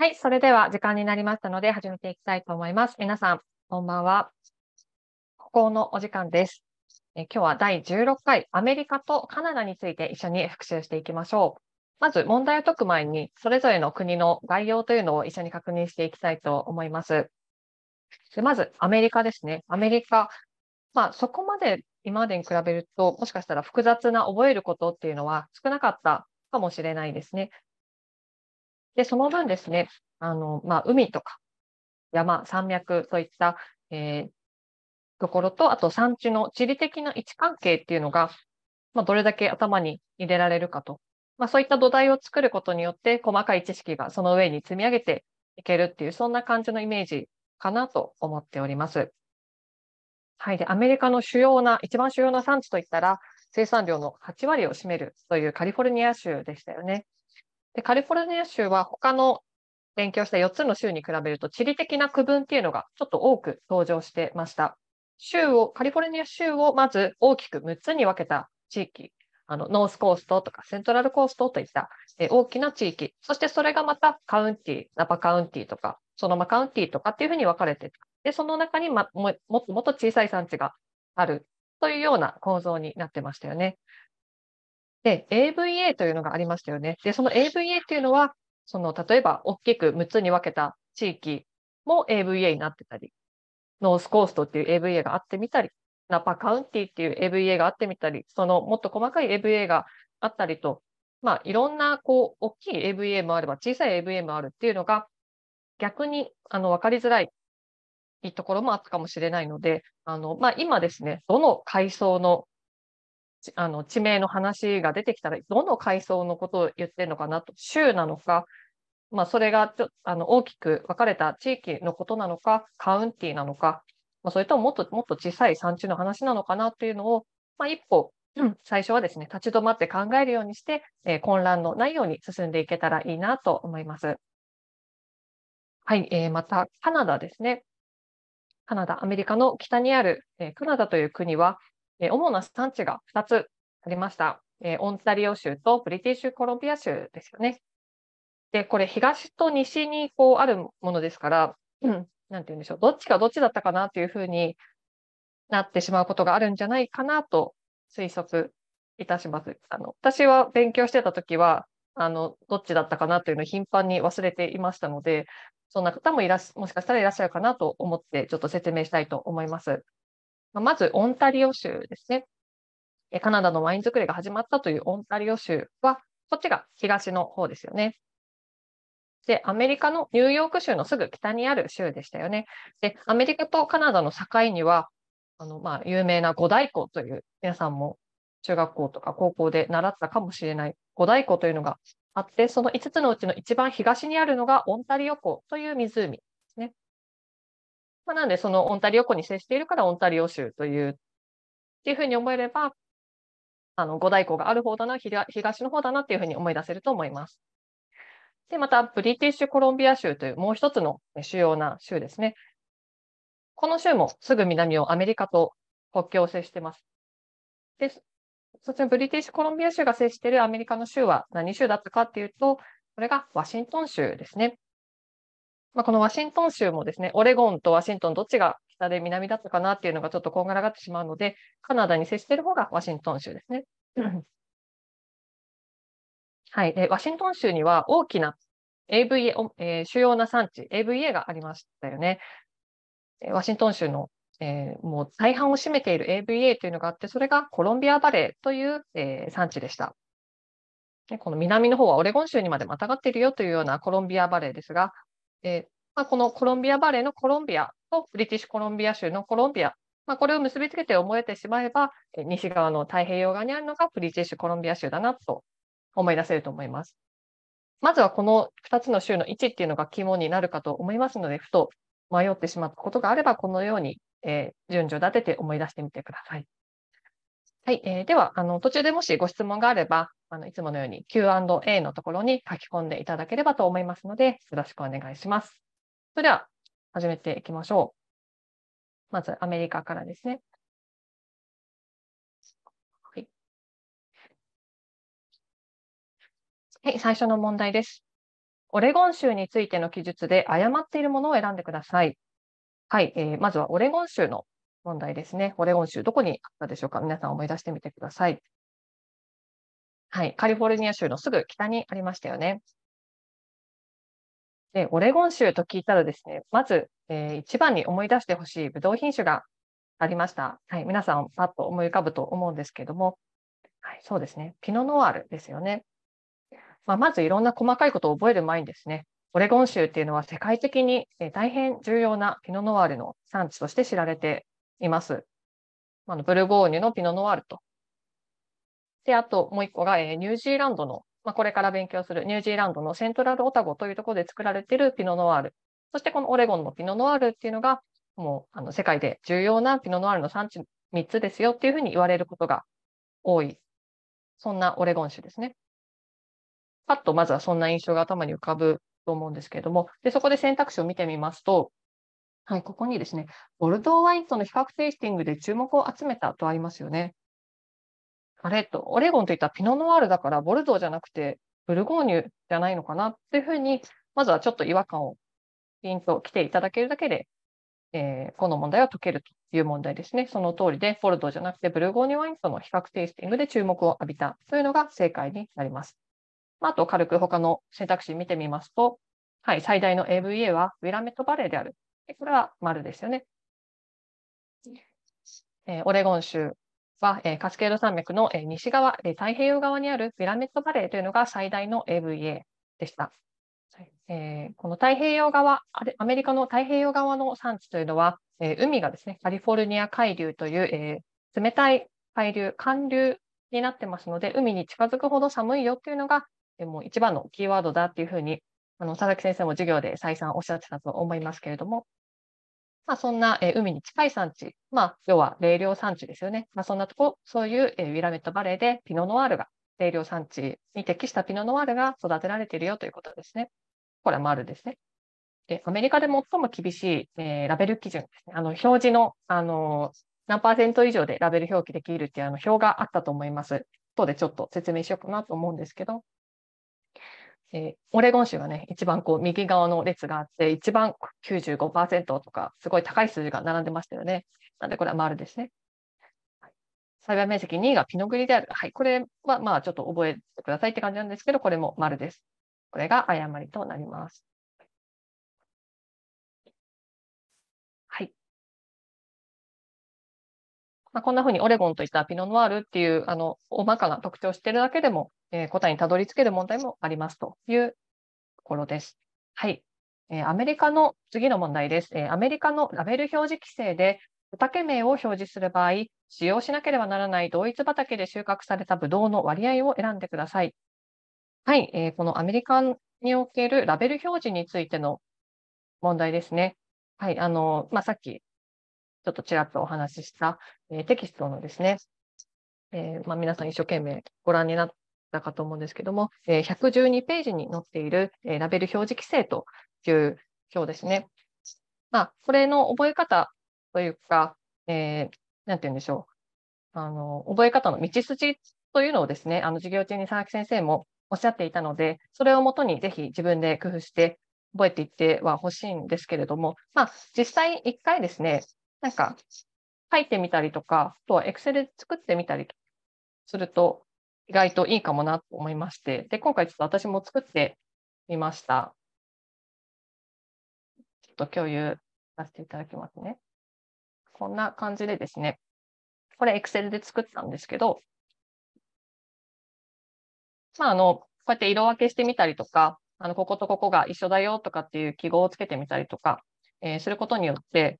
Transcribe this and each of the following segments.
はい、それでは時間になりましたので始めていきたいと思います。皆さん、こんばんは。ここのお時間です。え今日は第16回アメリカとカナダについて一緒に復習していきましょう。まず問題を解く前に、それぞれの国の概要というのを一緒に確認していきたいと思います。でまず、アメリカですね。アメリカ。まあ、そこまで今までに比べると、もしかしたら複雑な覚えることっていうのは少なかったかもしれないですね。で、その分ですね、あのまあ、海とか山、山脈そういった、えー、ところと、あと山地の地理的な位置関係っていうのが、まあ、どれだけ頭に入れられるかと。まあ、そういった土台を作ることによって、細かい知識がその上に積み上げていけるっていう、そんな感じのイメージかなと思っております。はい。で、アメリカの主要な、一番主要な産地といったら、生産量の8割を占めるというカリフォルニア州でしたよね。で、カリフォルニア州は他の勉強した4つの州に比べると地理的な区分っていうのがちょっと多く登場してました。州を、カリフォルニア州をまず大きく6つに分けた地域、あのノースコーストとかセントラルコーストといった、え大きな地域、そしてそれがまたカウンティー、ナパカウンティーとか、そのまカウンティーとかっていうふうに分かれてで、その中に、ま、ももっともっと小さい産地があるというような構造になってましたよね。で、AVA というのがありましたよね。で、その AVA っていうのは、その例えば大きく6つに分けた地域も AVA になってたり、ノースコーストっていう AVA があってみたり、ナパカウンティっていう AVA があってみたり、そのもっと細かい AVA があったりと、まあ、いろんなこう大きい AVA もあれば小さい AVA もあるっていうのが逆にあの分かりづらいところもあったかもしれないので、あのまあ、今ですね、どの階層のあの地名の話が出てきたら、どの階層のことを言ってるのかなと、州なのか、まあ、それがちょあの大きく分かれた地域のことなのか、カウンティなのか、まあ、それとももっともっと小さい山中の話なのかなというのを、まあ、一歩、最初はですね、立ち止まって考えるようにして、えー、混乱のないように進んでいけたらいいなと思います。はい、えー、またカナダですね。カナダ、アメリカの北にある、えー、カナダという国は、え主な産地が2つありました。えオンタリオ州とブリティッシュコロンビア州ですよね。で、これ東と西にこうあるものですから、何て言うんでしょう、どっちがどっちだったかなというふうになってしまうことがあるんじゃないかなと推測いたします。あの私は勉強してた時はあのどっちだったかなというのを頻繁に忘れていましたので、そんな方もいらしもしかしたらいらっしゃるかなと思って、ちょっと説明したいと思います。まずオンタリオ州ですね。カナダのワイン作りが始まったというオンタリオ州は、こっちが東の方ですよね。で、アメリカのニューヨーク州のすぐ北にある州でしたよね。で、アメリカとカナダの境には、あの、まあ、有名な五大湖という、皆さんも中学校とか高校で習ったかもしれない五大湖というのがあって、その5つのうちの一番東にあるのがオンタリオ湖という湖まあ、なので、そのオンタリオ湖に接しているからオンタリオ州という、っていうふうに思えれば、あの五大湖がある方だな、東の方だなっていうふうに思い出せると思います。で、また、ブリティッシュコロンビア州というもう一つの主要な州ですね。この州もすぐ南をアメリカと国境を接してます。で、そっちのブリティッシュコロンビア州が接しているアメリカの州は何州だったかっていうと、これがワシントン州ですね。まあ、このワシントン州もですね、オレゴンとワシントンどっちが北で南だったかなっていうのがちょっとこんがらがってしまうので、カナダに接している方がワシントン州ですね。はい。で、ワシントン州には大きな AVA、えー、主要な産地、AVA がありましたよね。ワシントン州の、えー、もう大半を占めている AVA というのがあって、それがコロンビアバレーという、えー、産地でした。この南の方はオレゴン州にまでまたがっているよというようなコロンビアバレーですが、で、まあ、このコロンビアバレーのコロンビアとブリティッシュコロンビア州のコロンビア、まあ、これを結びつけて思えてしまえば、西側の太平洋側にあるのがブリティッシュコロンビア州だなと思い出せると思います。まずはこの2つの州の位置っていうのが肝になるかと思いますので、ふと迷ってしまったことがあれば、このように、えー、順序立てて思い出してみてください。はい、えー、ではあの、途中でもしご質問があれば、あのいつものように Q&A のところに書き込んでいただければと思いますので、よろしくお願いします。それでは始めていきましょう。まずアメリカからですね。はい、はい、最初の問題です。オレゴン州についての記述で誤っているものを選んでください。はい、えー、まずはオレゴン州の問題ですね。オレゴン州、どこにあったでしょうか皆さん思い出してみてください。はい、カリフォルニア州のすぐ北にありましたよね。で、オレゴン州と聞いたらですね、まず、えー、一番に思い出してほしいブドウ品種がありました。はい、皆さんパッと思い浮かぶと思うんですけども、はい、そうですね、ピノノワールですよね。まあ、まずいろんな細かいことを覚える前にですね、オレゴン州っていうのは世界的に大変重要なピノノワールの産地として知られています。あのブルゴーニュのピノノワールとで、あともう一個が、えー、ニュージーランドの、まあ、これから勉強するニュージーランドのセントラルオタゴというところで作られているピノノワール。そしてこのオレゴンのピノノワールっていうのが、もうあの世界で重要なピノノワールの産地3つですよっていうふうに言われることが多い、そんなオレゴン州ですね。パッとまずはそんな印象が頭に浮かぶと思うんですけれども、でそこで選択肢を見てみますと、はい、ここにですね、ボルドーワインとの比較テイスティングで注目を集めたとありますよね。あれと、オレゴンといったらピノノワールだから、ボルドーじゃなくて、ブルゴーニュじゃないのかなっていうふうに、まずはちょっと違和感をピンと来ていただけるだけで、えー、この問題は解けるという問題ですね。その通りで、ボルドーじゃなくてブルゴーニュワインとの比較テイスティングで注目を浴びたというのが正解になります。あと、軽く他の選択肢見てみますと、はい、最大の AVA はウィラメットバレーである。これは丸ですよね。えー、オレゴン州は、えー、カスケード山脈の、えー、西側、え太平洋側にあるピラミッドバレーというのが最大の AVA でした。えー、この太平洋側、アメリカの太平洋側の産地というのは、えー、海がですね、カリフォルニア海流という、えー、冷たい海流、寒流になってますので、海に近づくほど寒いよっていうのが、えー、もう一番のキーワードだっていうふうに、あの佐々木先生も授業で再三おっしゃってたと思いますけれども、まあ、そんな、え海に近い産地、まあ、要は冷涼産地ですよね。まあ、そんなとこ、そういう、えウィラメットバレーでピノノワールが、冷涼産地に適したピノノワールが育てられているよということですね。これは丸ですね。でアメリカで最も厳しい、えー、ラベル基準ですね。あの表示の、あの何パーセント以上でラベル表記できるっていうあの表があったと思います。後でちょっと説明しようかなと思うんですけど、えー、オレゴン州がね、一番こう右側の列があって、一番95%とか、すごい高い数字が並んでましたよね。なんで、これは丸ですね。栽培面積2位がピノグリである。はい、これはまあちょっと覚えてくださいって感じなんですけど、これも丸です。これが誤りとなります。まあ、こんなふうにオレゴンといったピノノワールっていうあの大まかな特徴を知ってるだけでも、えー、答えにたどり着ける問題もありますというところです。はい。えー、アメリカの次の問題です、えー。アメリカのラベル表示規制で畑名を表示する場合、使用しなければならない同一畑で収穫されたブドウの割合を選んでください。はい、えー、このアメリカにおけるラベル表示についての問題ですね。はい、あの、まあ、さっきちょっとちらっとお話しした、えー、テキストのですね、えー、まあ、皆さん一生懸命ご覧になったかと思うんですけども、えー、112ページに載っている、えラベル表示規制という表ですね。まあ、これの覚え方というか、えー、て言うんでしょう。あの、覚え方の道筋というのをですね、あの、授業中に佐々木先生もおっしゃっていたので、それをもとにぜひ自分で工夫して覚えていってはほしいんですけれども、まあ、実際1回ですね、なんか書いてみたりとか、あとは Excel で作ってみたりすると意外といいかもなと思いまして、で、今回ちょっと私も作ってみました。ちょっと共有させていただきますね。こんな感じでですね、これ Excel で作ったんですけど、まあ、あの、こうやって色分けしてみたりとか、あの、こことここが一緒だよとかっていう記号をつけてみたりとか、えー、することによって、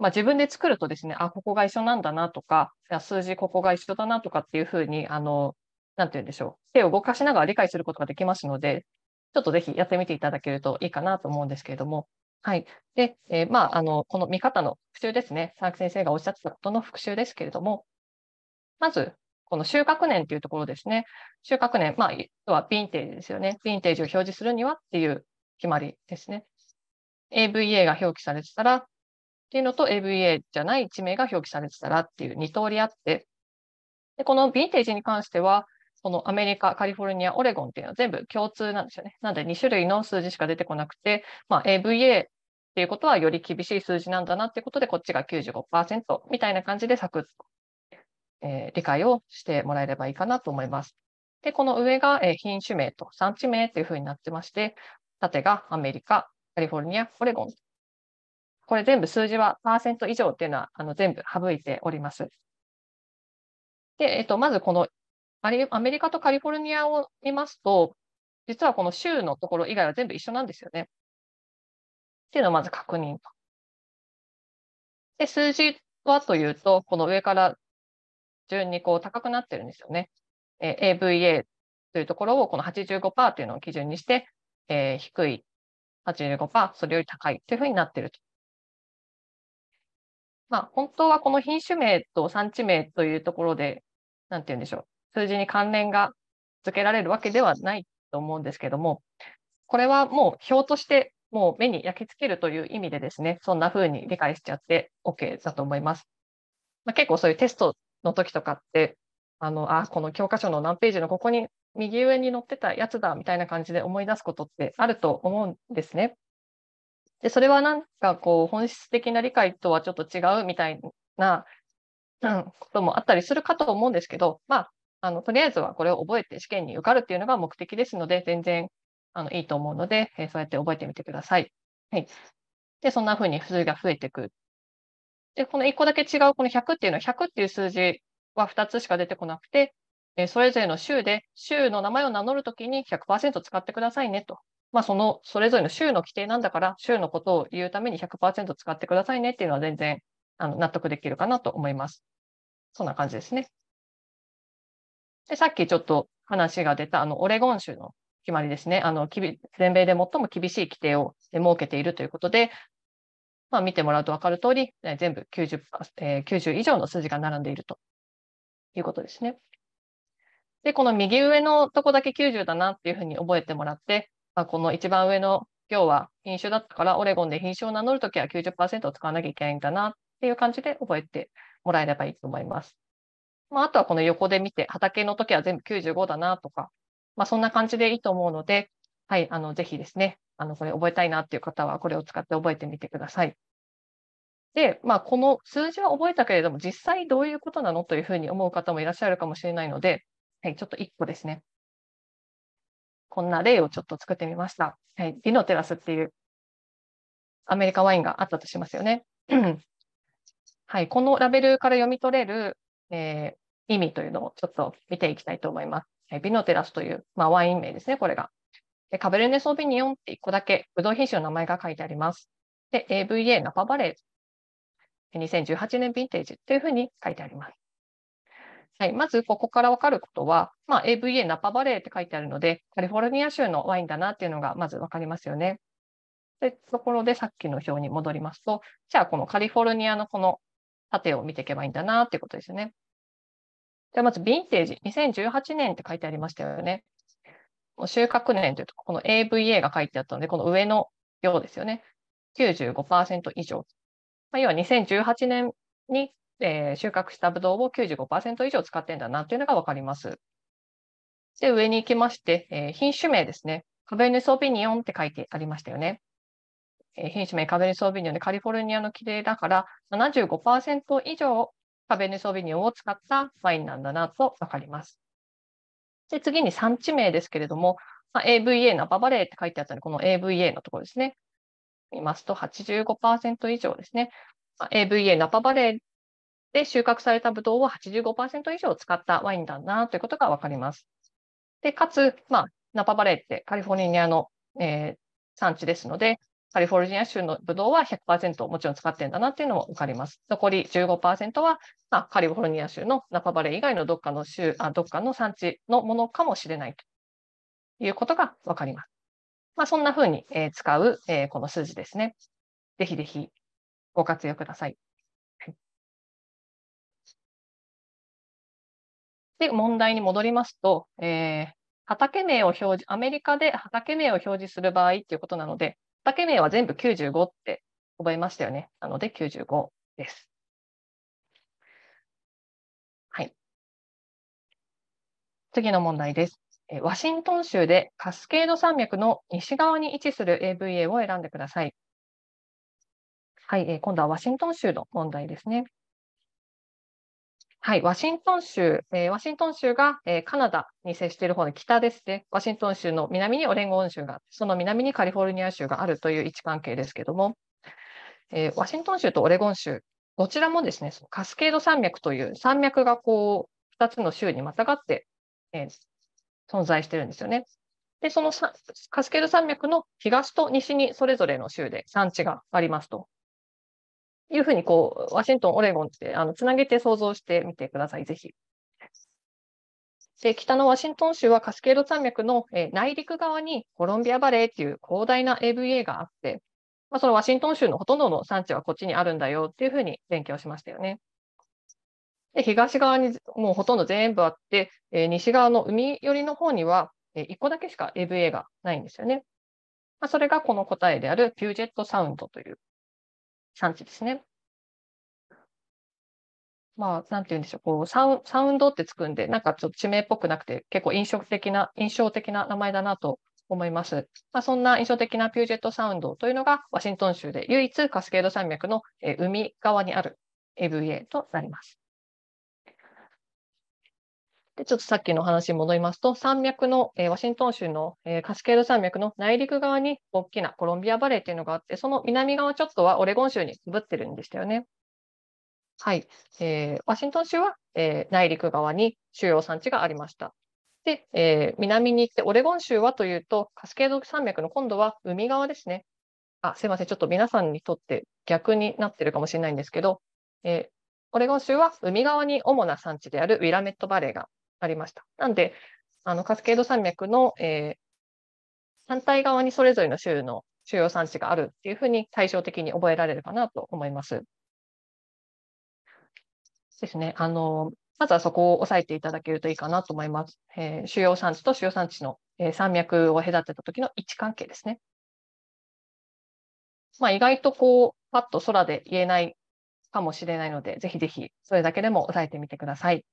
まあ、自分で作るとですね、あ、ここが一緒なんだなとか、数字ここが一緒だなとかっていうふうに、あの、なんて言うんでしょう、手を動かしながら理解することができますので、ちょっとぜひやってみていただけるといいかなと思うんですけれども、はい。で、えー、まあ、あの、この見方の復習ですね、佐々木先生がおっしゃってたことの復習ですけれども、まず、この収穫年というところですね。収穫年、まあ、要はヴィンテージですよね。ヴィンテージを表示するにはっていう決まりですね。AVA が表記されてたら、っていうのと AVA じゃない地名が表記されてたらっていう2通りあって、でこのヴィンテージに関しては、このアメリカ、カリフォルニア、オレゴンっていうのは全部共通なんですよね。なので2種類の数字しか出てこなくて、まあ、AVA っていうことはより厳しい数字なんだなっていうことで、こっちが95%みたいな感じでサクッと、えー、理解をしてもらえればいいかなと思います。で、この上が、え品種名と産地名っていうふうになってまして、縦がアメリカ、カリフォルニア、オレゴンこれ全部数字はパーセント以上っていうのはあの全部省いております。で、えっと、まずこのアメリカとカリフォルニアを見ますと、実はこの州のところ以外は全部一緒なんですよね。っていうのをまず確認と。で、数字はというと、この上から順にこう高くなってるんですよね。えー、AVA というところをこの85%というのを基準にして、えー、低い85%、それより高いというふうになっていると。まあ、本当はこの品種名と産地名というところで、なんて言うんでしょう、数字に関連が付けられるわけではないと思うんですけども、これはもう表としてもう目に焼き付けるという意味でですね、そんな風に理解しちゃって OK だと思います。まあ、結構そういうテストの時とかって、あの、あ、この教科書の何ページのここに右上に載ってたやつだみたいな感じで思い出すことってあると思うんですね。でそれはなんかこう本質的な理解とはちょっと違うみたいな、うん、こともあったりするかと思うんですけど、まあ、あのとりあえずはこれを覚えて試験に受かるっていうのが目的ですので全然あのいいと思うので、えー、そうやって覚えてみてください。はい、でそんな風に数字が増えていく。でこの1個だけ違うこの100っていうのは100っていう数字は2つしか出てこなくて、えー、それぞれの州で州の名前を名乗るときに100%使ってくださいねとまあ、そのそれぞれの州の規定なんだから、州のことを言うために100%使ってくださいねっていうのは全然あの納得できるかなと思います。そんな感じですね。でさっきちょっと話が出たあのオレゴン州の決まりですねあの。全米で最も厳しい規定を設けているということで、まあ、見てもらうと分かるとおり、全部 90, え90以上の数字が並んでいるということですね。で、この右上のとこだけ90だなっていうふうに覚えてもらって、まあ、この一番上の今日は品種だったから、オレゴンで品種を名乗るときは90%を使わなきゃいけないんだなっていう感じで覚えてもらえればいいと思います。まあ、あとはこの横で見て、畑の時は全部95だなとか、まあ、そんな感じでいいと思うので、はい、あのぜひですね、あのこれ覚えたいなっていう方は、これを使って覚えてみてください。で、まあ、この数字は覚えたけれども、実際どういうことなのというふうに思う方もいらっしゃるかもしれないので、はい、ちょっと1個ですね。こんな例をちょっと作ってみました。はい、ビノテラスっていうアメリカワインがあったとしますよね。はい、このラベルから読み取れる、えー、意味というのをちょっと見ていきたいと思います。えー、ビノテラスという、まあ、ワイン名ですね、これが。でカベルネ・ソービニオンって1個だけ、ブドウ品種の名前が書いてあります。で、AVA ナパバレー、2018年ヴィンテージというふうに書いてあります。はい、まずここから分かることは、まあ、AVA ナパバレーって書いてあるので、カリフォルニア州のワインだなっていうのがまず分かりますよね。で、ところでさっきの表に戻りますと、じゃあこのカリフォルニアのこの縦を見ていけばいいんだなっていうことですね。じゃあまずヴィンテージ、2018年って書いてありましたよね。収穫年というと、この AVA が書いてあったので、この上の量ですよね。95%以上。まあ、要は2018年にえー、収穫したブドウを95%以上使ってんだなっていうのが分かります。で、上に行きまして、えー、品種名ですね。カベネ・ソービニオンって書いてありましたよね。えー、品種名カベネ・ソービニオンでカリフォルニアの綺麗だから75%以上カベネ・ソービニオンを使ったワインなんだなと分かります。で、次に産地名ですけれども、まあ、AVA ナパバレーって書いてあったので、この AVA のところですね。見ますと85%以上ですね。AVA ナパバレーで、収穫されたブドウを85%以上使ったワインだなということがわかります。で、かつ、まあ、ナパバレーってカリフォルニアの、えー、産地ですので、カリフォルニア州のブドウは100%もちろん使ってんだなっていうのもわかります。残り15%は、まあ、カリフォルニア州のナパバレー以外のどっかの州あ、どっかの産地のものかもしれないということがわかります。まあ、そんな風に、えー、使う、えー、この数字ですね。ぜひぜひご活用ください。で、問題に戻りますと、えー、畑名を表示、アメリカで畑名を表示する場合っていうことなので、畑名は全部95って覚えましたよね。なので95です。はい。次の問題です。ワシントン州でカスケード山脈の西側に位置する AVA を選んでください。はい、今度はワシントン州の問題ですね。はい、ワシントン州、えー、ワシントン州が、えー、カナダに接している方の北ですね、ワシントン州の南にオレンゴン州がその南にカリフォルニア州があるという位置関係ですけども、えー、ワシントン州とオレゴン州、どちらもですね、そのカスケード山脈という山脈がこう2つの州にまたがって、え存在してるんですよね。で、そのカスケード山脈の東と西にそれぞれの州で産地がありますと。いうふうにこう、ワシントン、オレゴンってあのつなげて想像してみてください、ぜひ。で北のワシントン州はカスケード山脈の、え内陸側にコロンビアバレーっていう広大な AVA があって、まあ、そのワシントン州のほとんどの産地はこっちにあるんだよっていうふうに勉強しましたよね。で東側にもうほとんど全部あって、え西側の海寄りの方には、え1個だけしか AVA がないんですよね。まあ、それがこの答えであるピュージェットサウンドという産地ですね。まあ、なんて言うんでしょう、こうサウサウンドってつくんで、なんかちょっと地名っぽくなくて、結構印象的な、印象的な名前だなと思います。まあ、そんな印象的なピュージェットサウンドというのが、ワシントン州で唯一カスケード山脈の海側にある AVA となります。で、ちょっとさっきの話に戻りますと、山脈の、えー、ワシントン州の、えー、カスケード山脈の内陸側に大きなコロンビアバレーっていうのがあって、その南側ちょっとはオレゴン州にぶってるんでしたよね。はい。えー、ワシントン州は、え内陸側に主要産地がありました。で、え南に行ってオレゴン州はというと、カスケード山脈の今度は海側ですね。あ、すいません。ちょっと皆さんにとって逆になってるかもしれないんですけど、えオレゴン州は海側に主な産地であるウィラメットバレーがありました。なんで、あのカスケード山脈の、えー、反対側にそれぞれの州の主要産地があるっていうふうに対照的に覚えられればなと思います。ですね。あの、まずはそこを押さえていただけるといいかなと思います。えー、主要産地と主要産地の、えー、山脈を隔てた時の位置関係ですね。まあ、意外とこう、パッと空で言えないかもしれないので、ぜひぜひそれだけでも押さえてみてください。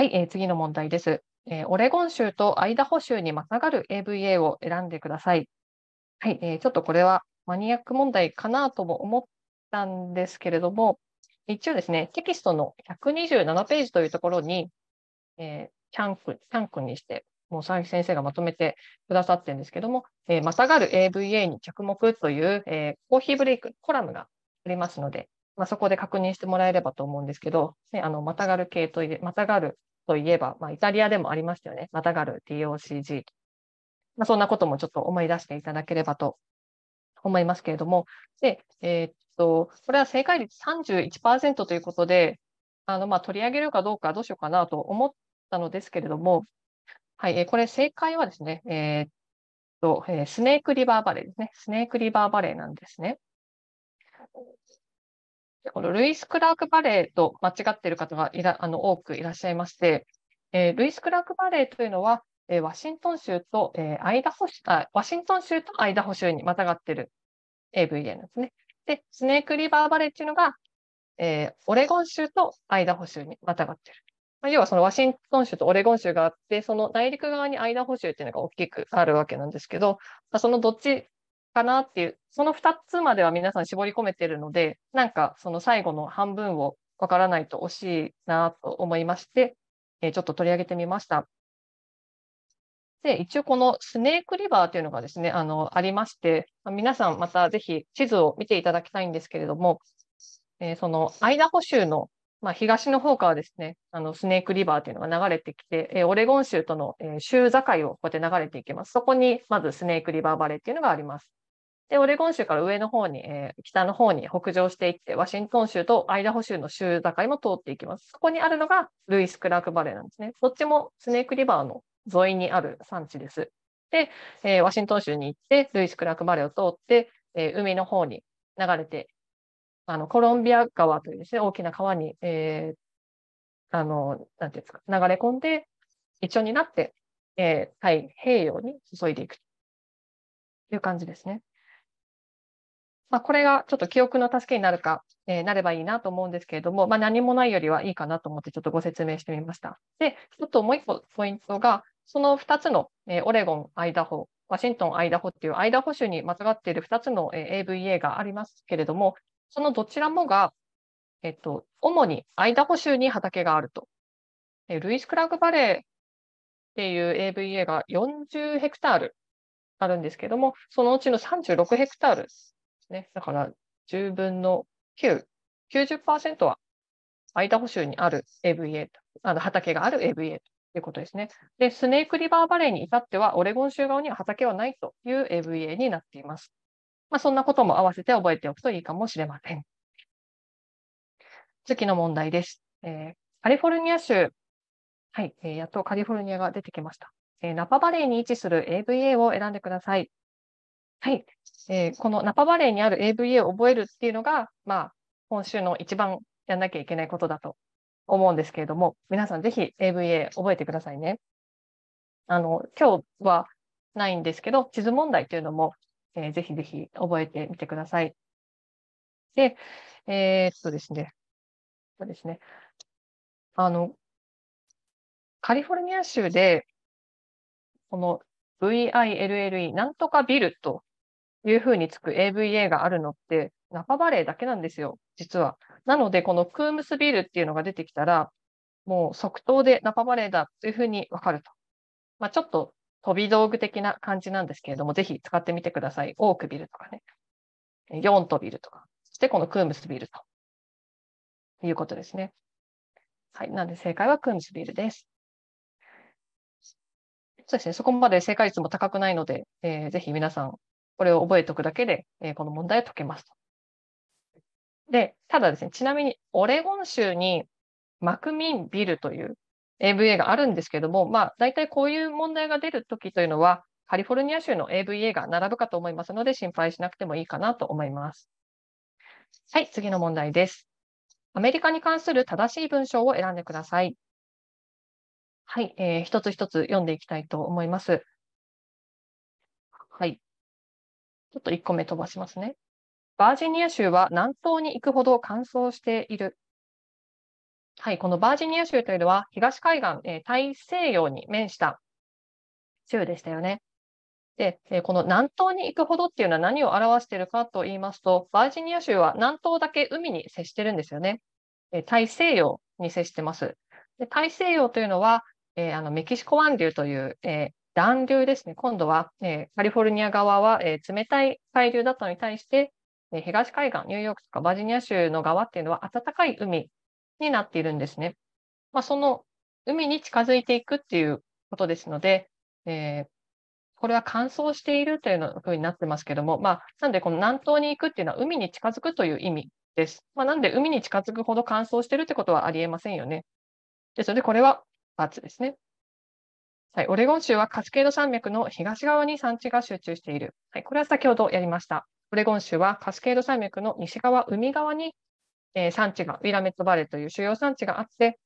はい、えー、次の問題です、えー、オレゴン州とアイダホ州にまたがる AVA を選んでください。はい、えー、ちょっとこれはマニアック問題かなとも思ったんですけれども、一応ですね、テキストの127ページというところに、えー、チャンク、チャンクにして、もう佐々木先生がまとめてくださってるんですけども、えー、またがる AVA に着目という、えー、コーヒーブレイク、コラムがありますので、まあ、そこで確認してもらえればと思うんですけど、ね、あのまたがる系とまたがるといえば、まあ、イタリアでもありましたよね。またがる DOCG。まあ、そんなこともちょっと思い出していただければと思いますけれども。で、えー、っと、これは正解率31%ということで、あのまあ取り上げるかどうかどうしようかなと思ったのですけれども、はい、えー、これ正解はですね、えー、っと、えー、スネークリバーバレーですね。スネークリバーバレーなんですね。このルイス・クラーク・バレーと間違っている方がいらあの多くいらっしゃいまして、えー、ルイス・クラーク・バレーというのは、えー、ワシントン州と、えー、アイダホ州あ、ワシントン州とアイダホ州にまたがっている AVA なんですね。で、スネーク・リバー・バレーというのが、えー、オレゴン州とアイダホ州にまたがっている。まあ、要はそのワシントン州とオレゴン州があって、その内陸側にアイダホ州っていうのが大きくあるわけなんですけど、まあ、そのどっちかなっていう、その2つまでは皆さん絞り込めてるので、なんかその最後の半分をわからないと惜しいなと思いまして、えー、ちょっと取り上げてみました。で、一応このスネークリバーというのがですね、あの、ありまして、皆さんまたぜひ地図を見ていただきたいんですけれども、えー、そのアイダホ州の、まあ、東の方からですね、あのスネークリバーというのが流れてきて、えー、オレゴン州との、えー、州境をこうやって流れていきます。そこにまずスネークリバーバレーっていうのがあります。で、オレゴン州から上の方に、えー、北の方に北上していって、ワシントン州とアイダホ州の州境も通っていきます。そこにあるのがルイス・クラークバレーなんですね。どっちもスネークリバーの沿いにある産地です。で、えー、ワシントン州に行って、ルイス・クラークバレーを通って、えー、海の方に流れて、あのコロンビア川というですね、大きな川に、えー、あの、なんていうんですか、流れ込んで、一緒になって、えー、太平洋に注いでいくという感じですね。まあ、これがちょっと記憶の助けになるか、えー、なればいいなと思うんですけれども、まあ、何もないよりはいいかなと思ってちょっとご説明してみました。で、ちょっともう一個ポイントが、その2つの、えー、オレゴン、アイダホ、ワシントン、アイダホっていうアイダホ州にまつがっている2つの、えー、AVA がありますけれども、そのどちらもが、えっと、主にアイダホ州に畑があると。えー、ルイス・クラーク・バレーっていう AVA が40ヘクタールあるんですけれども、そのうちの36ヘクタールね。だから、10分の9、90%は間補修にある AVA、あの畑がある AVA ということですね。で、スネークリバーバレーに至っては、オレゴン州側には畑はないという AVA になっています。まあ、そんなことも合わせて覚えておくといいかもしれません。次の問題です。えー、カリフォルニア州。はい、えー、やっとカリフォルニアが出てきました。えー、ナパバレーに位置する AVA を選んでください。はい、えー、このナパバレーにある AVA を覚えるっていうのが、まあ、今週の一番やんなきゃいけないことだと思うんですけれども、皆さんぜひ AVA 覚えてくださいね。あの、今日はないんですけど、地図問題というのも、えー、ぜひぜひ覚えてみてください。で、えー、っとですね、そうですね、あの、カリフォルニア州で、この VILLE、なんとかビルというふうにつく AVA があるのって、ナパバレーだけなんですよ、実は。なので、このクームスビールっていうのが出てきたら、もう即答でナパバレーだというふうにわかると。まあ、ちょっと飛び道具的な感じなんですけれども、ぜひ使ってみてください。オークビルとかね、ントビルとか、そしてこのクームスビールということですね。はい。なんで正解はクームスビールです。そうですね。そこまで正解率も高くないので、えー、ぜひ皆さんこれを覚えておくだけで、えー、この問題は解けますと。で、ただですね、ちなみにオレゴン州にマクミンビルという AVA があるんですけども、まあ、大体こういう問題が出るときというのは、カリフォルニア州の AVA が並ぶかと思いますので、心配しなくてもいいかなと思います。はい、次の問題です。アメリカに関する正しい文章を選んでください。はい、えー、一つ一つ読んでいきたいと思います。はい。ちょっと1個目飛ばしますね。バージニア州は南東に行くほど乾燥している。はい、このバージニア州というのは東海岸、えー、大西洋に面した州でしたよね。で、えこの南東に行くほどっていうのは何を表しているかと言いますと、バージニア州は南東だけ海に接してるんですよね。え大西洋に接してます。で大西洋というのは、えー、あのメキシコ湾流という、え暖流ですね、今度は、えー、カリフォルニア側は、えー、冷たい海流だったのに対して、えー、東海岸、ニューヨークとかバージニア州の側っていうのは暖かい海になっているんですね。まあ、その海に近づいていくっていうことですので、えこれは乾燥しているというふうになってますけども、まあ、なんでこの南東に行くっていうのは海に近づくという意味です。まあ、なんで海に近づくほど乾燥してるってことはありえませんよね。ですので、これは×ですね。はい、オレゴン州はカスケード山脈の東側に産地が集中している。はい、これは先ほどやりました。オレゴン州はカスケード山脈の西側、海側に、えー、産地が、ウィラメットバレーという主要産地があって、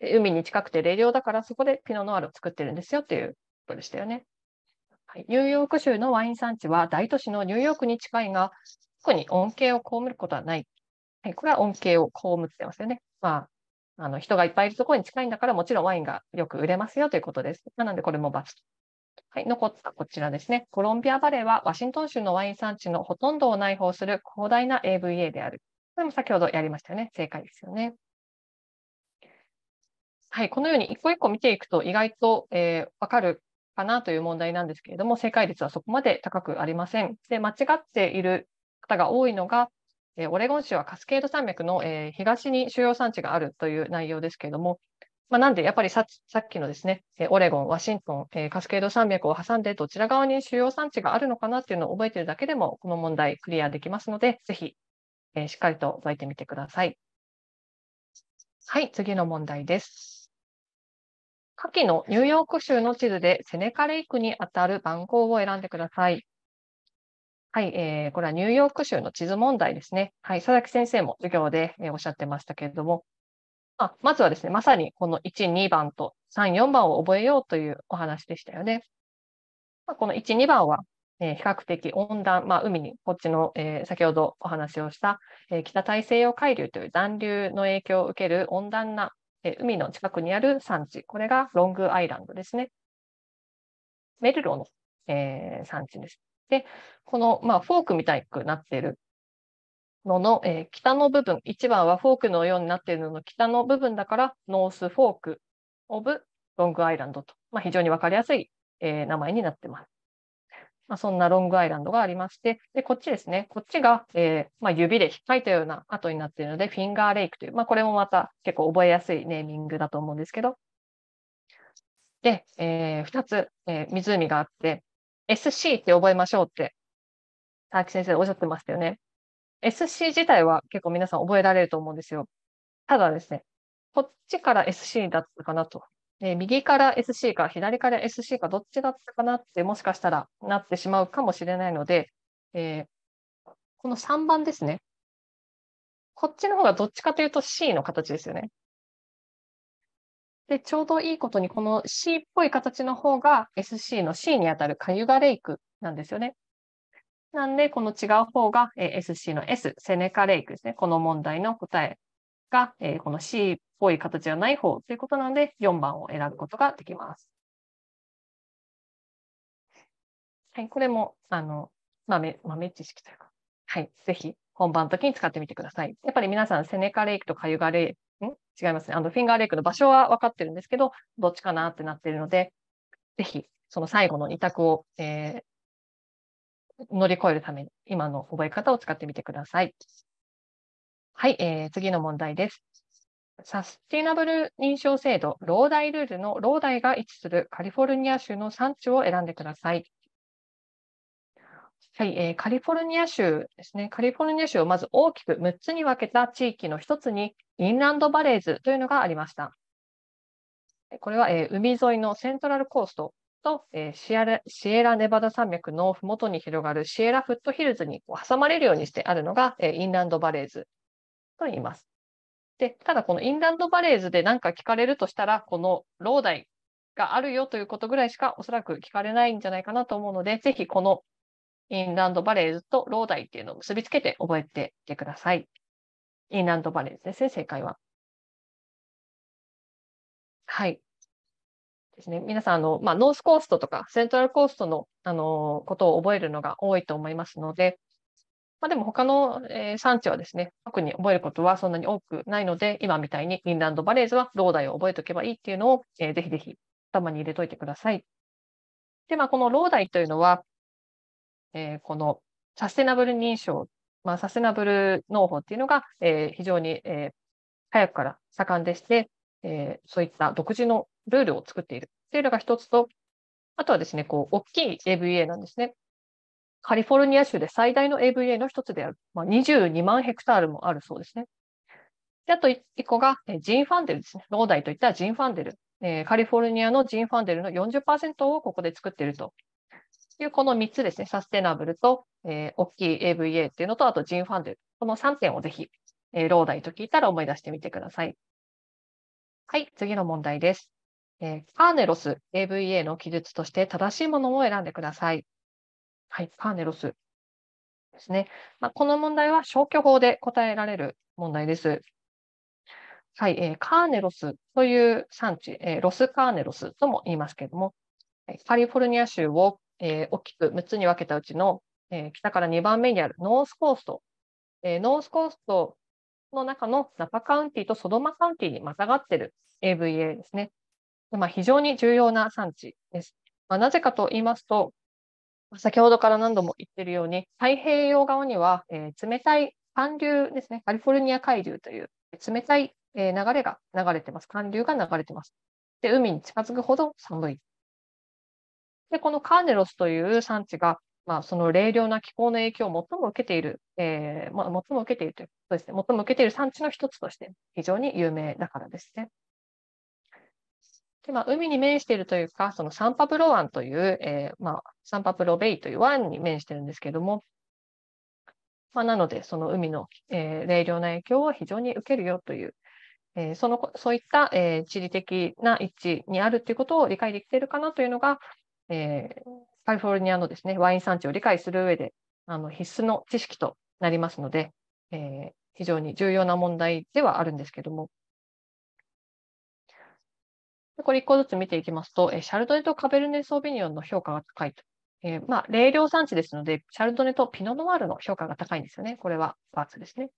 海に近くて冷涼だからそこでピノノワールを作ってるんですよということでしたよね。はい、ニューヨーク州のワイン産地は大都市のニューヨークに近いが、特に恩恵を被ることはない。はい、これは恩恵を被ってますよね。まあ、あの人がいっぱいいるところに近いんだから、もちろんワインがよく売れますよということです。なので、これもバツ。はい、残ったこちらですね。コロンビアバレーはワシントン州のワイン産地のほとんどを内包する広大な AVA である。これも先ほどやりましたよね。正解ですよね。はい、このように一個一個見ていくと意外と、えー、分かるかなという問題なんですけれども、正解率はそこまで高くありません。で、間違っている方が多いのが、えー、オレゴン州はカスケード山脈の、えー、東に主要産地があるという内容ですけれども、まあ、なんでやっぱりさっきのですね、えオレゴン、ワシントン、えカスケード山脈を挟んでどちら側に主要産地があるのかなっていうのを覚えているだけでもこの問題クリアできますので、ぜひ、えしっかりと覚えてみてください。はい、次の問題です。下記のニューヨーク州の地図でセネカレイクに当たる番号を選んでください。はい、えー、これはニューヨーク州の地図問題ですね。はい、佐々木先生も授業で、えおっしゃってましたけれども、まあ、まずはですね、まさにこの1、2番と3、4番を覚えようというお話でしたよね。まあ、この1、2番は、え比較的温暖、まあ、海にこっちの、えー、先ほどお話をした、え北大西洋海流という暖流の影響を受ける温暖な、え海の近くにある産地、これがロングアイランドですね。メルロの、えー、産地です。で、この、まあ、フォークみたいになっているのの、えー、北の部分、1番はフォークのようになっているのの北の部分だから、ノースフォーク・オブ・ロングアイランドと、まあ、非常に分かりやすい、えー、名前になってます。まあ、そんなロングアイランドがありまして、でこっちですね、こっちが、えー、まあ、指で引っかいたような跡になっているので、フィンガーレイクという、まあ、これもまた結構覚えやすいネーミングだと思うんですけど、で、えー、2つ、えー、湖があって、SC って覚えましょうって、佐木先生おっしゃってましたよね。SC 自体は結構皆さん覚えられると思うんですよ。ただですね、こっちから SC だったかなと。えー、右から SC か左から SC かどっちだったかなってもしかしたらなってしまうかもしれないので、えー、この3番ですね。こっちの方がどっちかというと C の形ですよね。で、ちょうどいいことに、この C っぽい形の方が SC の C にあたるカユガレイクなんですよね。なんで、この違う方が SC の S、セネカレイクですね。この問題の答えが、この C っぽい形ゃない方ということなので、4番を選ぶことができます。はい、これも、あの、豆、豆知識というか、はい、ぜひ本番の時に使ってみてください。やっぱり皆さん、セネカレイクとカユガレイ違いますね。あの、フィンガーレイクの場所は分かってるんですけど、どっちかなってなってるので、ぜひ、その最後の2択を、えー、乗り越えるために、今の覚え方を使ってみてください。はい、えー、次の問題です。サスティナブル認証制度、ローダイルールのローダイが位置するカリフォルニア州の産地を選んでください。はい、えー、カリフォルニア州ですね。カリフォルニア州をまず大きく6つに分けた地域の1つに、インランドバレーズというのがありました。これは、えー、海沿いのセントラルコーストと、えー、シエラシエラネバダ山脈のふもとに広がるシエラフットヒルズにこう挟まれるようにしてあるのが、えー、インランドバレーズと言います。でただこのインランドバレーズで何か聞かれるとしたらこのローダイがあるよということぐらいしかおそらく聞かれないんじゃないかなと思うのでぜひこのインランドバレーズとローダイっていうのを結びつけて覚えていてください。インランドバレーズですね、正解は。はい。ですね。皆さん、あの、まあ、ノースコーストとかセントラルコーストの、あのー、ことを覚えるのが多いと思いますので、まあ、でも他の、えー、産地はですね、特に覚えることはそんなに多くないので、今みたいにインランドバレーズはローダイを覚えておけばいいっていうのを、えー、ぜひぜひ頭に入れといてください。で、まあ、このローダイというのは、えー、このサステナブル認証、まあ、サステナブル農法っていうのが、えー、非常に、えー、早くから盛んでして、えそういった独自のルールを作っているっていうのが一つと、あとはですね、こう、大きい AVA なんですね。カリフォルニア州で最大の AVA の一つである。まあ、22万ヘクタールもあるそうですね。であと1個が、ジンファンデルですね。ローダイといったジンファンデル。カリフォルニアのジンファンデルの40%をここで作っているというこの3つですね、サステナブルと、えー、大きい AVA っていうのと、あとジンファンル、この3点をぜひ、えー、ローダイと聞いたら思い出してみてください。はい、次の問題です。えー、カーネロス AVA の記述として正しいものを選んでください。はい、カーネロスですね。まあ、この問題は消去法で答えられる問題です。はい、えー、カーネロスという産地、えー、ロスカーネロスとも言いますけれども、カリフォルニア州をえー、大きく6つに分けたうちの、えー、北から2番目にあるノースコースト、えー、ノースコーストの中のナパカウンティとソドマカウンティにまたがっている AVA ですね。まあ、非常に重要な産地です。まあ、なぜかと言いますと、先ほどから何度も言っているように、太平洋側には、えー、冷たい寒流ですね、カリフォルニア海流という冷たい、え流れが流れてます。寒流が流れてます。で、海に近づくほど寒い。で、このカーネロスという産地が、まあ、その冷涼な気候の影響を最も受けている、えーまあ、最も受けているということですね、最も受けている産地の一つとして非常に有名だからですね。でまあ、海に面しているというか、そのサンパブロ湾という、えーまあ、サンパブロベイという湾に面しているんですけれども、まあ、なので、その海の、えー、冷涼な影響を非常に受けるよという、えー、そのそういった、えー、地理的な位置にあるということを理解できているかなというのが、えー、カリフォルニアのですねワイン産地を理解する上であの必須の知識となりますので、えー、非常に重要な問題ではあるんですけども。これ1個ずつ見ていきますと、シャルドネとカベルネ・ソービニオンの評価が高いと。えー、まあ、冷涼産地ですので、シャルドネとピノ・ノワールの評価が高いんですよね。これはパーツですね。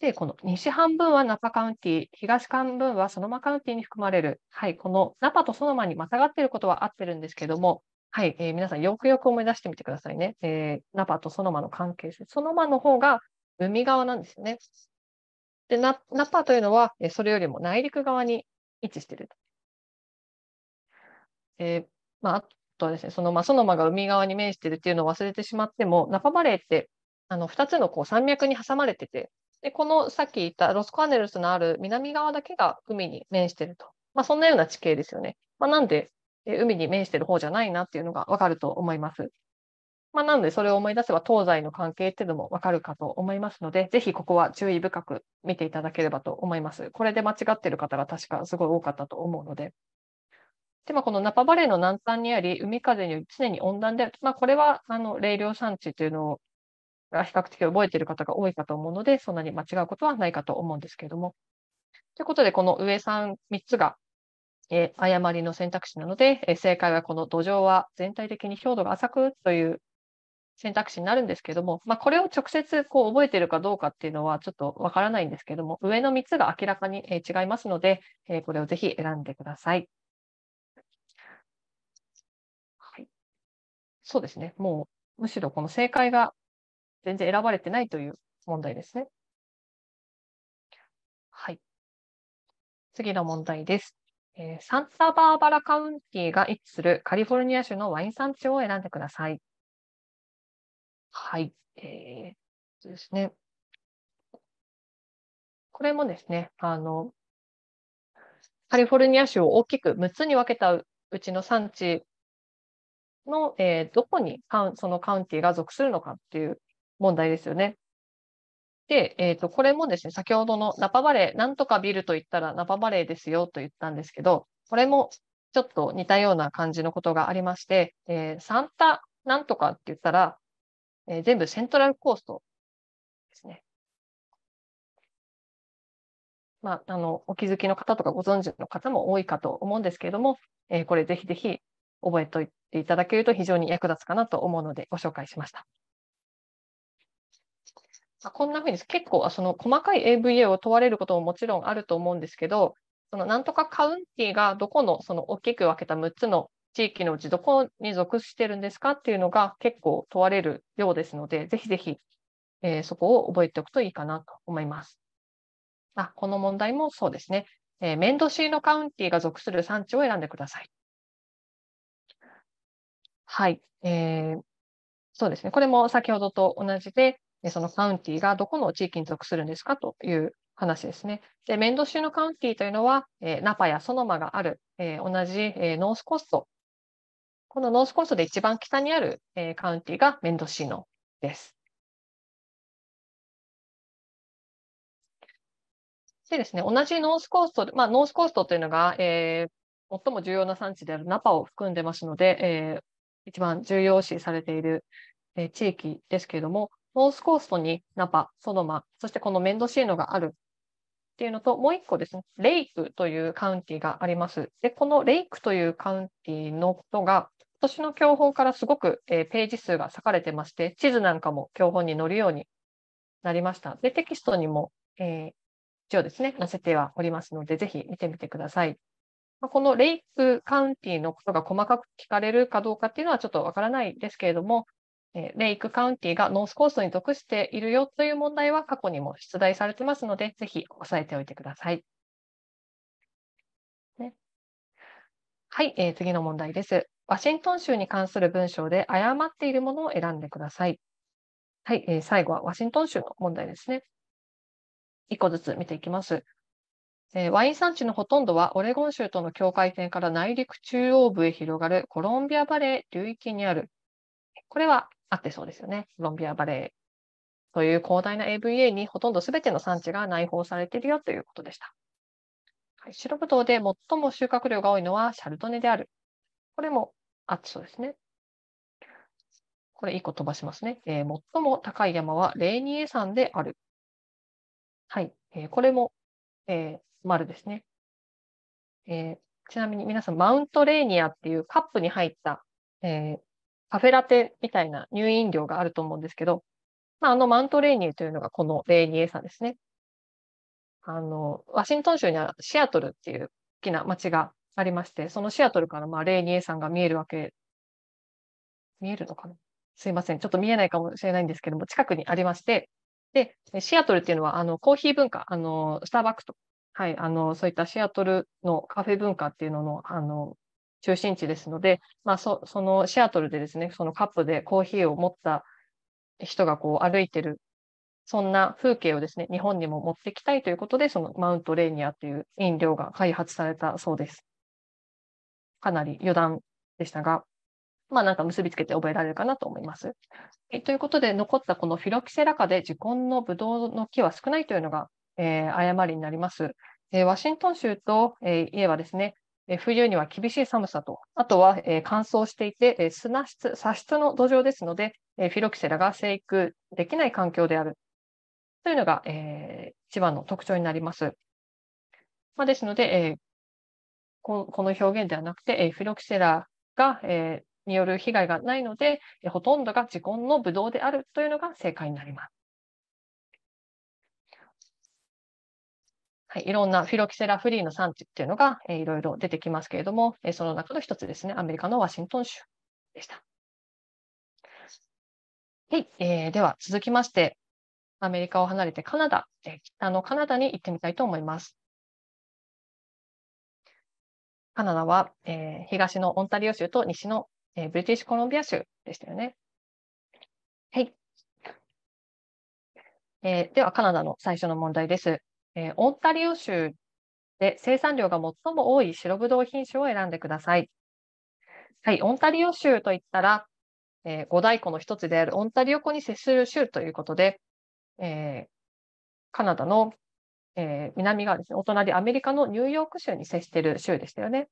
で、この西半分はナパカウンティ、東半分はソノマカウンティに含まれる、はい、このナパとソノマにまたがっていることは合ってるんですけども、はい、えー、皆さんよくよく思い出してみてくださいね。えー、ナパとソノマの関係性。ソノマの方が海側なんですよね。で、ナナパというのは、えそれよりも内陸側に位置していると。えー、まあ、あとはですね、その、まあ、ソノマが海側に面しているっていうのを忘れてしまっても、ナパバレーって、あの、2つのこう山脈に挟まれてて、で、このさっき言ったロスコアネルスのある南側だけが海に面していると。まあ、そんなような地形ですよね。まあ、なんで、え海に面している方じゃないなっていうのがわかると思います。まあ、なので、それを思い出せば東西の関係っていうのもわかるかと思いますので、ぜひここは注意深く見ていただければと思います。これで間違ってる方が確かすごい多かったと思うので。で、まあ、このナパバレーの南端にあり、海風により常に温暖である。まあ、これはあの冷涼産地というのをが比較的覚えている方が多いかと思うので、そんなに間違うことはないかと思うんですけれども。ということで、この上3、3つが、えー、誤りの選択肢なので、えー、正解はこの土壌は全体的に表土が浅くという選択肢になるんですけども、まあ、これを直接こう覚えてるかどうかっていうのはちょっとわからないんですけども、上の3つが明らかに違いますので、えー、これをぜひ選んでください。はい、そうですね、もうむしろこの正解が全然選ばれてないという問題ですね。はい。次の問題です。えー、サンタバーバラカウンティが位置するカリフォルニア州のワイン産地を選んでください。はい。えー、そうですね。これもですね、あの、カリフォルニア州を大きく6つに分けたうちの産地の、えー、どこにカウそのカウンティが属するのかっていう問題ですよね。で、えっ、ー、と、これもですね、先ほどのナパバレー、なんとかビルと言ったらナパバレーですよと言ったんですけど、これもちょっと似たような感じのことがありまして、えー、サンタなんとかって言ったら、えー、全部セントラルコーストですね。まあ、あの、お気づきの方とかご存知の方も多いかと思うんですけれども、えー、これぜひぜひ覚えておいていただけると非常に役立つかなと思うのでご紹介しました。こんなふうに結構その細かい AVA を問われることももちろんあると思うんですけど、そのなんとかカウンティがどこのその大きく分けた6つの地域のうちどこに属してるんですかっていうのが結構問われるようですので、ぜひぜひ、えー、そこを覚えておくといいかなと思います。あこの問題もそうですね、えー、メンドシーノカウンティが属する産地を選んでください。はい、えー、そうですね、これも先ほどと同じで、そのカウンティがどこの地域に属するんですかという話ですね。で、メンド州のカウンティというのは、えー、ナパやソノマがある、えー、同じ、えー、ノースコスト。このノースコストで一番北にある、えカウンティがメンドシーノです。でですね、同じノースコースト、まあ、ノースコーストというのが、えー、最も重要な産地であるナパを含んでますので、えー、一番重要視されている、えー、地域ですけれども、ノースコーストにナパ、ソドマ、そしてこのメンドシーノがあるっていうのと、もう1個ですね、レイクというカウンティがあります。で、このレイクというカウンティのことが、今年の教本からすごく、えー、ページ数が割かれてまして、地図なんかも教本に載るようになりました。で、テキストにも、えー、一応ですね、載せてはおりますので、ぜひ見てみてください。まこのレイクカウンティのことが細かく聞かれるかどうかっていうのはちょっとわからないですけれども、レイクカウンティがノースコーストに属しているよという問題は過去にも出題されてますので、ぜひ押さえておいてください。ね、はい、えー、次の問題です。ワシントン州に関する文章で誤っているものを選んでください。はい、えー、最後はワシントン州の問題ですね。1個ずつ見ていきます。えー、ワイン産地のほとんどはオレゴン州との境界線から内陸中央部へ広がるコロンビアバレー流域にあるこれはあってそうですよね。ロンビアバレーという広大な AVA にほとんど全ての産地が内包されているよということでした。はい、白ぶどうで最も収穫量が多いのはシャルドネである。これもあってそうですね。これ1個飛ばしますね。えー、最も高い山はレーニエ山である。はい。えー、これも、えー、丸ですね。えー、ちなみに皆さん、マウントレーニアっていうカップに入った、えー、カフェラテみたいな乳飲料があると思うんですけど、まあ、あのマウントレーニーというのがこのレーニエさんですね。あの、ワシントン州にはシアトルっていう大きな街がありまして、そのシアトルからまあレーニエさんが見えるわけ、見えるのかなすいません。ちょっと見えないかもしれないんですけども、近くにありまして、で、シアトルっていうのは、あの、コーヒー文化、あの、スターバックと、はい、あの、そういったシアトルのカフェ文化っていうのの、あの、中心地ですので、まあ、そそのシアトルでですね、そのカップでコーヒーを持った人がこう歩いてる、そんな風景をですね、日本にも持ってきたいということで、そのマウントレーニアという飲料が開発されたそうです。かなり余談でしたが、まあなんか結びつけて覚えられるかなと思います。えということで、残ったこのフィロキセラカで自根のブドウの木は少ないというのが、えー、誤りになります。えー、ワシントン州と、えー、家はですね、冬には厳しい寒さと、あとは乾燥していて、砂質、砂質の土壌ですので、フィロキセラが生育できない環境であるというのが、えー、一番の特徴になります。まあ、ですので、えーこ、この表現ではなくて、フィロキセラが、えー、による被害がないので、ほとんどが自根のブドウであるというのが正解になります。はい、いろんなフィロキセラフリーの産地っていうのが、えー、いろいろ出てきますけれども、えー、その中の一つですね、アメリカのワシントン州でした。はい、えー、では続きまして、アメリカを離れてカナダ、えー、北のカナダに行ってみたいと思います。カナダは、えー、東のオンタリオ州と西の、えー、ブリティッシュコロンビア州でしたよね。はい。えー、では、カナダの最初の問題です。えー、オンタリオ州で生産量が最も多い白ぶどう品種を選んでください。はい、オンタリオ州といったら、えー、五大湖の一つであるオンタリオ湖に接する州ということで、えー、カナダの、えー、南側ですね、お隣アメリカのニューヨーク州に接している州でしたよね。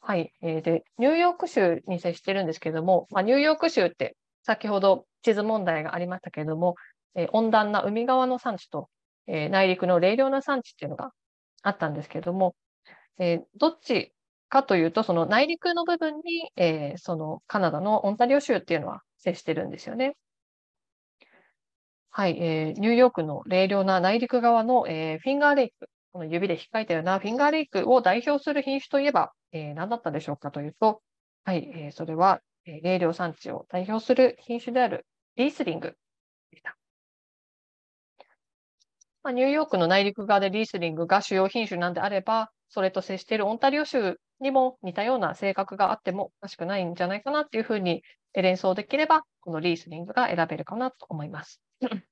はい、えー、でニューヨーク州に接してるんですけれども、まあ、ニューヨーク州って先ほど地図問題がありましたけれども、えー、温暖な海側の産地とえー、内陸の冷涼な産地っていうのがあったんですけれども、えー、どっちかというと、その内陸の部分に、えー、そのカナダのオンタリオ州っていうのは接してるんですよね。はい、えー、ニューヨークの冷涼な内陸側の、えー、フィンガーレイク、この指で引っかいたようなフィンガーレイクを代表する品種といえば、えー、何だったでしょうかというと、はい、えー、それは、えー、冷涼産地を代表する品種であるリースリングまあ、ニューヨークの内陸側でリースリングが主要品種なんであれば、それと接しているオンタリオ州にも似たような性格があってもおかしくないんじゃないかなっていうふうに連想できれば、このリースリングが選べるかなと思います。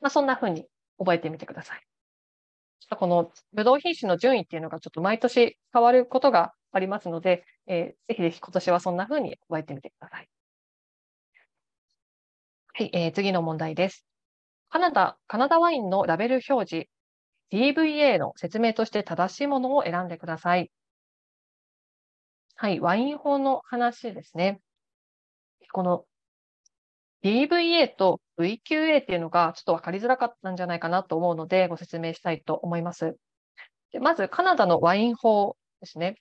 まあそんなふうに覚えてみてください。ちょっとこのブドウ品種の順位っていうのがちょっと毎年変わることがありますので、えー、ぜひぜひ今年はそんなふうに覚えてみてください。はい、えー、次の問題です。カナダ、カナダワインのラベル表示、DVA の説明として正しいものを選んでください。はい、ワイン法の話ですね。この DVA と VQA っていうのがちょっと分かりづらかったんじゃないかなと思うのでご説明したいと思います。でまずカナダのワイン法ですね。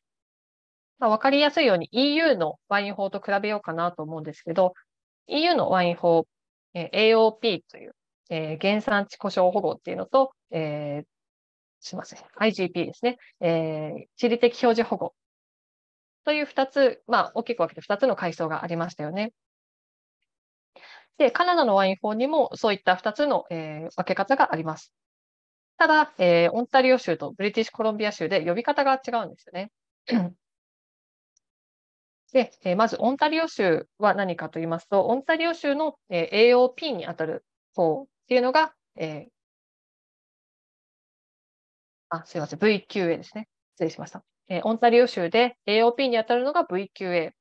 まあ、分かりやすいように EU のワイン法と比べようかなと思うんですけど EU のワイン法、え AOP というえー、原産地故障保護っていうのと、えー、すみません、IGP ですね、えー、地理的表示保護という2つ、まあ、大きく分けて2つの階層がありましたよね。で、カナダのワイン法にもそういった2つの、えー、分け方があります。ただ、えー、オンタリオ州とブリティッシュコロンビア州で呼び方が違うんですよね。で、えー、まずオンタリオ州は何かと言いますと、オンタリオ州の、えー、AOP に当たる方っていうのが、えー、あすいません、VQA ですね。失礼しました。えー、オンタリオ州で AOP に当たるのが VQA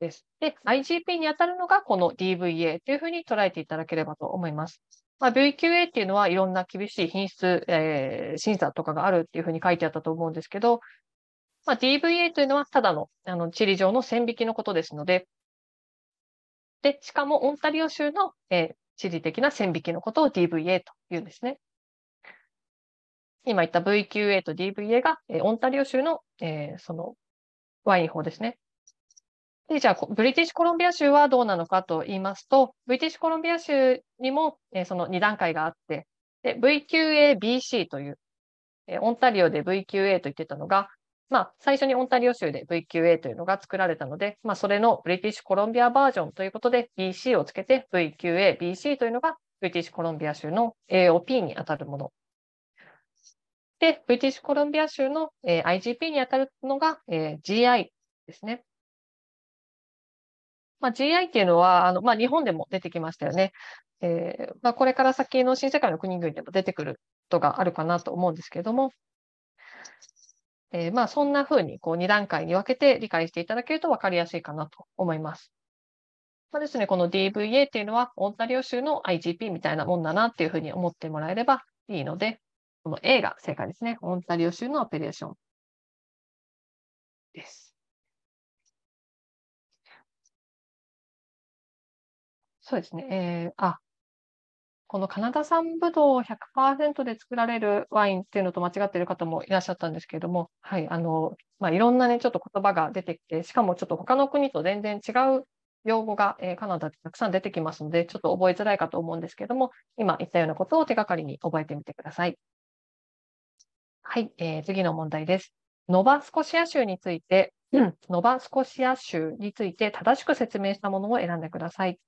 です。で、IGP に当たるのがこの DVA というふうに捉えていただければと思います。まあ、VQA っていうのはいろんな厳しい品質、えー、審査とかがあるっていうふうに書いてあったと思うんですけど、まあ、DVA というのはただのあの地理上の線引きのことですので、で、しかもオンタリオ州の、えー、地理的な線引きのことを DVA というんですね。今言った VQA と DVA が、えー、オンタリオ州の、えー、そのワイン法ですね。で、じゃあ、ブリティッシュコロンビア州はどうなのかと言いますと、ブリティッシュコロンビア州にも、えー、その2段階があって、VQABC という、えー、オンタリオで VQA と言ってたのが、まあ、最初にオンタリオ州で VQA というのが作られたので、まあ、それのブリティッシュコロンビアバージョンということで BC をつけて VQA、BC というのがブリティッシュコロンビア州の AOP にあたるもの。で、ブリティッシュコロンビア州の、えー、IGP にあたるのが、えー、GI ですね。まあ、GI っていうのは、あのまあ、日本でも出てきましたよね。えーまあ、これから先の新世界の国々でも出てくることがあるかなと思うんですけれども、えー、まあ、そんなふうにこう2段階に分けて理解していただけると分かりやすいかなと思います。まあ、ですね、この DVA っていうのは、オンタリオ州の IGP みたいなもんだなっていうふうに思ってもらえればいいので、この A が正解ですね。オンタリオ州のオペレーションです。そうですね。えー、あ、このカナダ産ブドウを100%で作られるワインっていうのと間違ってる方もいらっしゃったんですけれども、はいあのまあ、いろんな、ね、ちょっと言葉が出てきて、しかもちょっと他の国と全然違う用語が、えー、カナダでたくさん出てきますので、ちょっと覚えづらいかと思うんですけれども、今言ったようなことを手がかりに覚えてみてください。はい、えー、次の問題です。ノバスコシア州について、ノバスコシア州について正しく説明したものを選んでください。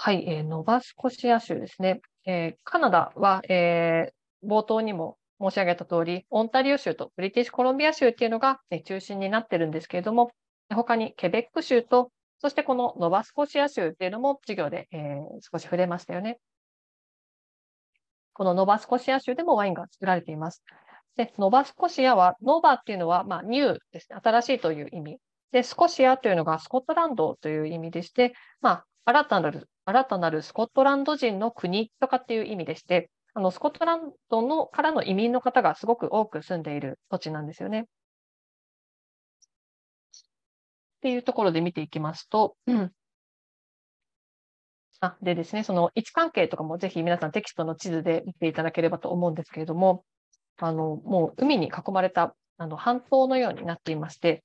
はい、えー、ノバスコシア州ですね。えー、カナダは、えー、冒頭にも申し上げた通り、オンタリオ州とブリティッシュコロンビア州っていうのが、ね、中心になってるんですけれども、他にケベック州と、そしてこのノバスコシア州っていうのも授業で、えー、少し触れましたよね。このノバスコシア州でもワインが作られています。でノバスコシアは、ノバっていうのは、まあ、ニューですね、新しいという意味で、スコシアというのがスコットランドという意味でして、まあ、新たなる新たなるスコットランド人の国とかっていう意味でして、あのスコットランドのからの移民の方がすごく多く住んでいる土地なんですよね。っていうところで見ていきますと、うん、あでですね、その位置関係とかもぜひ皆さんテキストの地図で見ていただければと思うんですけれども、あのもう海に囲まれたあの半島のようになっていまして、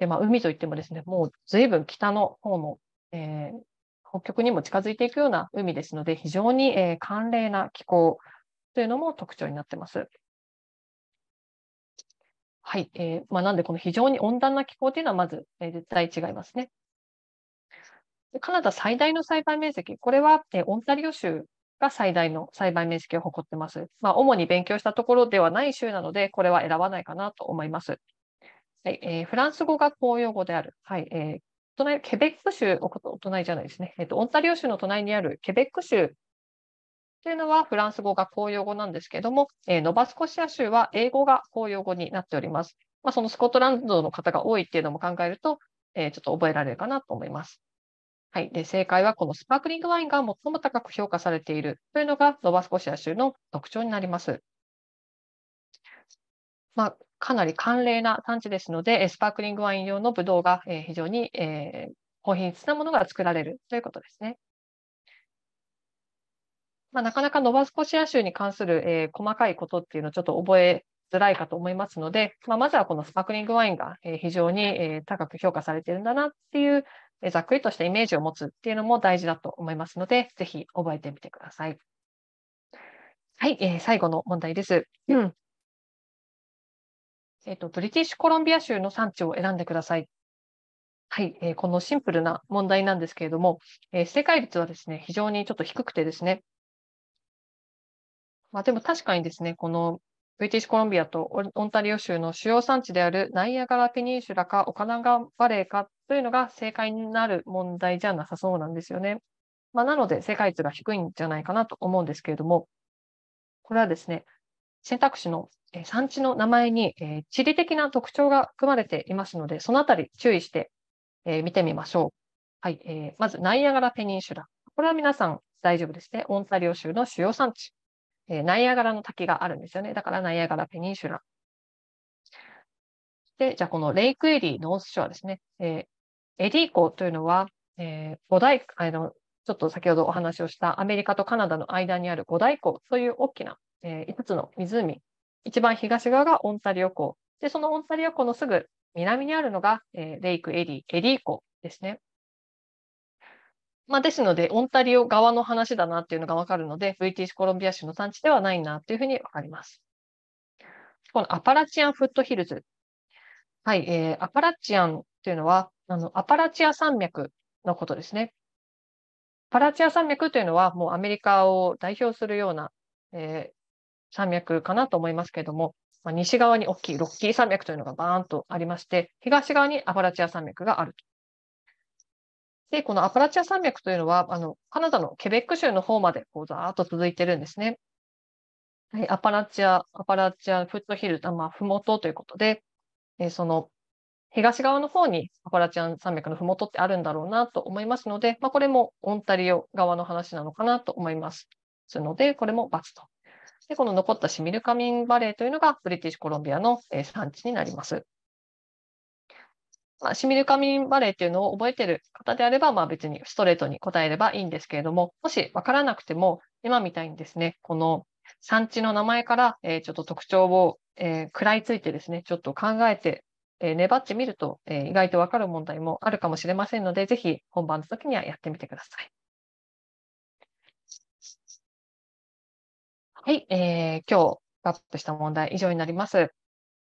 でまあ、海といってもですね、もう随分北の方の、えー、北極にも近づいていくような海ですので、非常に、えー、寒冷な気候というのも特徴になってます。はい、えー、まあ、なんでこの非常に温暖な気候というのはまず、えー、絶対違いますね。カナダ最大の栽培面積、これは、えー、オンタリオ州が最大の栽培面積を誇ってます。まあ、主に勉強したところではない州なので、これは選ばないかなと思います。はいえー、フランス語が公用語である、はいえー、隣、ケベック州、お隣じゃないですね、えっと、オンタリオ州の隣にあるケベック州というのはフランス語が公用語なんですけども、えー、ノバスコシア州は英語が公用語になっております。まあ、そのスコットランドの方が多いっていうのも考えると、えー、ちょっと覚えられるかなと思います。はい、で正解はこのスパークリングワインが最も高く評価されているというのがノバスコシア州の特徴になります。まあ、かなり寒冷な産地ですので、スパークリングワイン用のブドウが非常に高品質なものが作られるということですね。まあ、なかなかノバスコシア州に関する、え細かいことっていうのをちょっと覚えづらいかと思いますので、まあ、まずはこのスパークリングワインが、え非常に、え高く評価されているんだなっていう、えざっくりとしたイメージを持つっていうのも大事だと思いますので、ぜひ覚えてみてください。はい、えー、最後の問題です。うんえっ、ー、と、ブリティッシュコロンビア州の産地を選んでください。はい、えー、このシンプルな問題なんですけれども、えー、正解率はですね、非常にちょっと低くてですね、まあ、でも確かにですね、このブリティッシュコロンビアとオンタリオ州の主要産地であるナイアガラペニンシュラかオカナガバレーかというのが正解になる問題じゃなさそうなんですよね。まあ、なので正解率が低いんじゃないかなと思うんですけれども、これはですね、選択肢の産地の名前に地理的な特徴が含まれていますので、そのあたり注意して見てみましょう。はい、えまずナイアガラペニンシュラ。これは皆さん大丈夫ですね。オンタリオ州の主要産地。えナイアガラの滝があるんですよね。だからナイアガラペニンシュラ。で、じゃあこのレイクエリーノースショアですね。えエディー湖というのは、え五大あの、ちょっと先ほどお話をしたアメリカとカナダの間にある五大湖という大きなえー、5つの湖、一番東側がオンタリオ湖、でそのオンタリオ湖のすぐ南にあるのが、えー、レイクエリー、エリー湖ですね。まあ、ですので、オンタリオ側の話だなっていうのが分かるので、ブリティッシュコロンビア州の産地ではないなというふうに分かります。このアパラチアンフットヒルズ。はい、えー、アパラチアンというのは、あのアパラチア山脈のことですね。パラチア山脈というのは、もうアメリカを代表するような、え山脈かなと思いますけれども、まあ、西側に大きいロッキー山脈というのがバーンとありまして、東側にアパラチア山脈があると。で、このアパラチア山脈というのは、あのカナダのケベック州の方までこうざーっと続いてるんですね。はい、アパラチア、アパラチアフットヒル、まあ、ふもとということで、えー、その東側の方にアパラチア山脈のふもとってあるんだろうなと思いますので、まあ、これもオンタリオ側の話なのかなと思います。すので、これも×とで、この残ったシミルカミンバレーというのがブリティッシュコロンビアの産地になります。まあ、シミルカミンバレーっていうのを覚えてる方であれば、まあ、別にストレートに答えればいいんですけれども、もしわからなくても、今みたいにですね、この産地の名前から、えー、ちょっと特徴を、えー、食らいついてですね、ちょっと考えて、えー、粘ってみると、えー、意外とわかる問題もあるかもしれませんので、ぜひ本番の時にはやってみてください。はい、えー、今日アップした問題以上になります。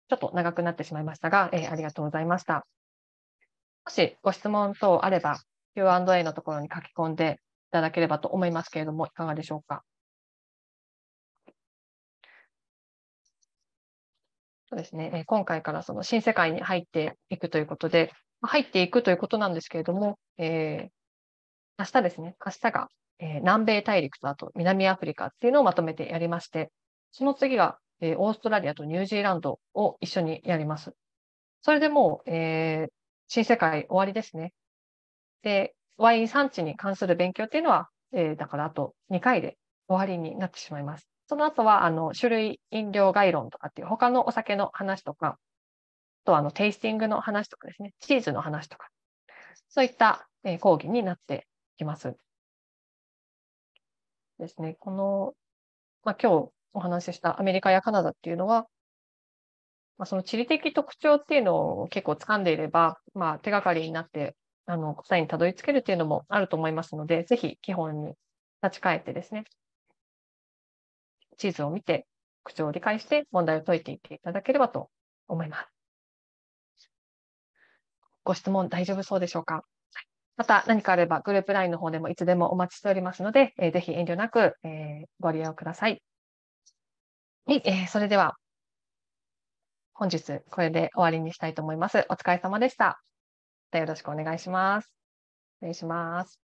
ちょっと長くなってしまいましたが、えー、ありがとうございました。もしご質問等あれば、Q&A のところに書き込んでいただければと思いますけれども、いかがでしょうか。そうですね、え今回からその新世界に入っていくということで、入っていくということなんですけれども、えー、明日ですね、明日がえー、南米大陸とあと南アフリカっていうのをまとめてやりまして、その次が、えー、オーストラリアとニュージーランドを一緒にやります。それでもう、えー、新世界終わりですね。で、ワイン産地に関する勉強っていうのは、えー、だからあと2回で終わりになってしまいます。その後は、あの、種類飲料概論とかっていう他のお酒の話とか、あとあの、テイスティングの話とかですね、チーズの話とか、そういった、え講義になってきます。ですね、この、まあ、今日お話ししたアメリカやカナダっていうのは、まあ、その地理的特徴っていうのを結構掴んでいれば、まあ、手がかりになってあの答えにたどり着けるっていうのもあると思いますので、ぜひ基本に立ち返ってですね、地図を見て、特徴を理解して問題を解いていっていただければと思います。ご質問大丈夫そうでしょうかまた何かあればグループ LINE の方でもいつでもお待ちしておりますので、えー、ぜひ遠慮なく、えー、ご利用ください。はい、えー、それでは本日これで終わりにしたいと思います。お疲れ様でした。よろしくお願いします。失礼します。